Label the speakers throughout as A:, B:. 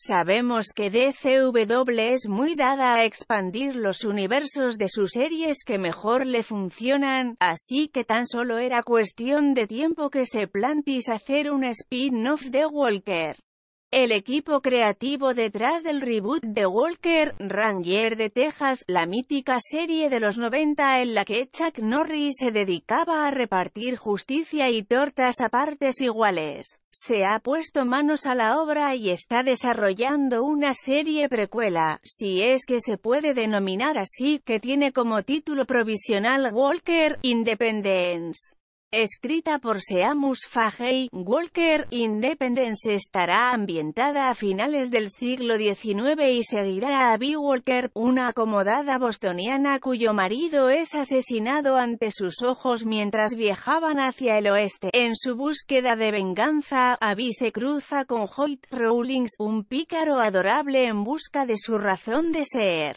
A: Sabemos que DCW es muy dada a expandir los universos de sus series que mejor le funcionan, así que tan solo era cuestión de tiempo que se plantis hacer un spin-off de Walker. El equipo creativo detrás del reboot de Walker, Ranger de Texas, la mítica serie de los 90 en la que Chuck Norris se dedicaba a repartir justicia y tortas a partes iguales, se ha puesto manos a la obra y está desarrollando una serie precuela, si es que se puede denominar así, que tiene como título provisional Walker, Independence. Escrita por Seamus Fahey, Walker, Independence estará ambientada a finales del siglo XIX y seguirá a Abby Walker, una acomodada bostoniana cuyo marido es asesinado ante sus ojos mientras viajaban hacia el oeste. En su búsqueda de venganza, Abby se cruza con Holt Rowlings, un pícaro adorable en busca de su razón de ser.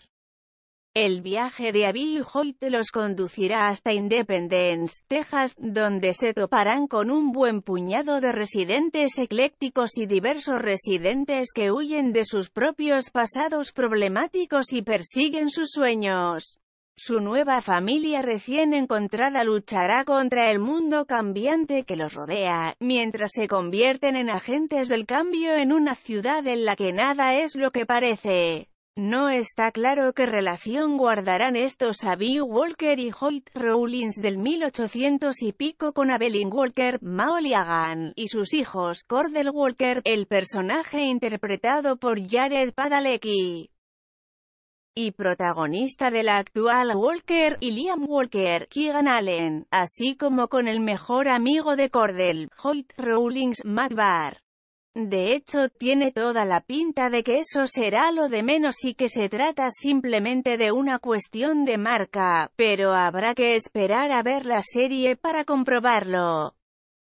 A: El viaje de Abby y Holt los conducirá hasta Independence, Texas, donde se toparán con un buen puñado de residentes eclécticos y diversos residentes que huyen de sus propios pasados problemáticos y persiguen sus sueños. Su nueva familia recién encontrada luchará contra el mundo cambiante que los rodea, mientras se convierten en agentes del cambio en una ciudad en la que nada es lo que parece. No está claro qué relación guardarán estos Abby Walker y Holt Rowlings del 1800 y pico con Abelin Walker, Maoliagan, y sus hijos, Cordell Walker, el personaje interpretado por Jared Padalecki y protagonista de la actual Walker y Liam Walker, Keegan Allen, así como con el mejor amigo de Cordell, Holt Rawlings, Matt Barr. De hecho, tiene toda la pinta de que eso será lo de menos y que se trata simplemente de una cuestión de marca, pero habrá que esperar a ver la serie para comprobarlo.